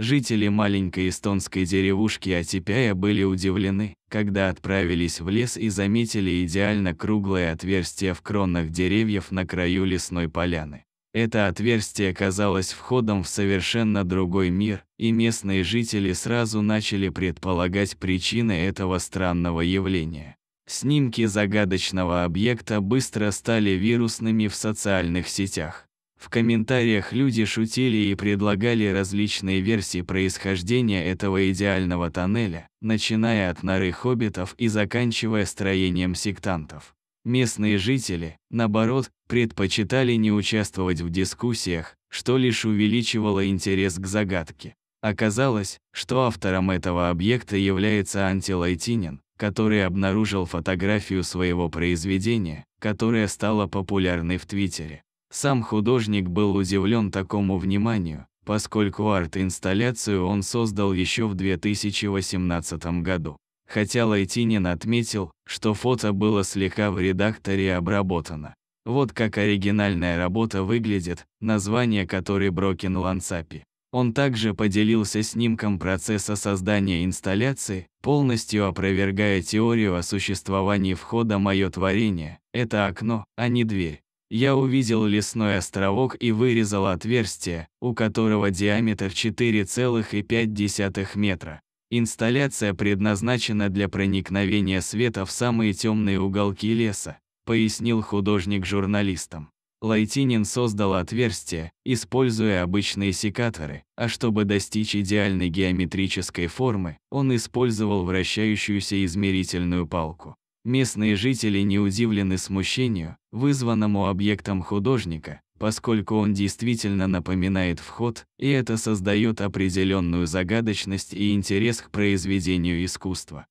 Жители маленькой эстонской деревушки Атипяя были удивлены, когда отправились в лес и заметили идеально круглое отверстие в кронах деревьев на краю лесной поляны. Это отверстие казалось входом в совершенно другой мир, и местные жители сразу начали предполагать причины этого странного явления. Снимки загадочного объекта быстро стали вирусными в социальных сетях. В комментариях люди шутили и предлагали различные версии происхождения этого идеального тоннеля, начиная от норы хоббитов и заканчивая строением сектантов. Местные жители, наоборот, предпочитали не участвовать в дискуссиях, что лишь увеличивало интерес к загадке. Оказалось, что автором этого объекта является Антилайтинин, который обнаружил фотографию своего произведения, которая стала популярной в Твиттере. Сам художник был удивлен такому вниманию, поскольку арт-инсталляцию он создал еще в 2018 году. Хотя Лайтинин отметил, что фото было слегка в редакторе обработано. Вот как оригинальная работа выглядит, название которой Брокин Лансапи. Он также поделился снимком процесса создания инсталляции, полностью опровергая теорию о существовании входа «Мое творение» — это окно, а не дверь я увидел лесной островок и вырезал отверстие, у которого диаметр 4,5 метра. Инсталляция предназначена для проникновения света в самые темные уголки леса, пояснил художник журналистам. Лайтинин создал отверстие, используя обычные секаторы, а чтобы достичь идеальной геометрической формы, он использовал вращающуюся измерительную палку. Местные жители не удивлены смущению, вызванному объектом художника, поскольку он действительно напоминает вход, и это создает определенную загадочность и интерес к произведению искусства.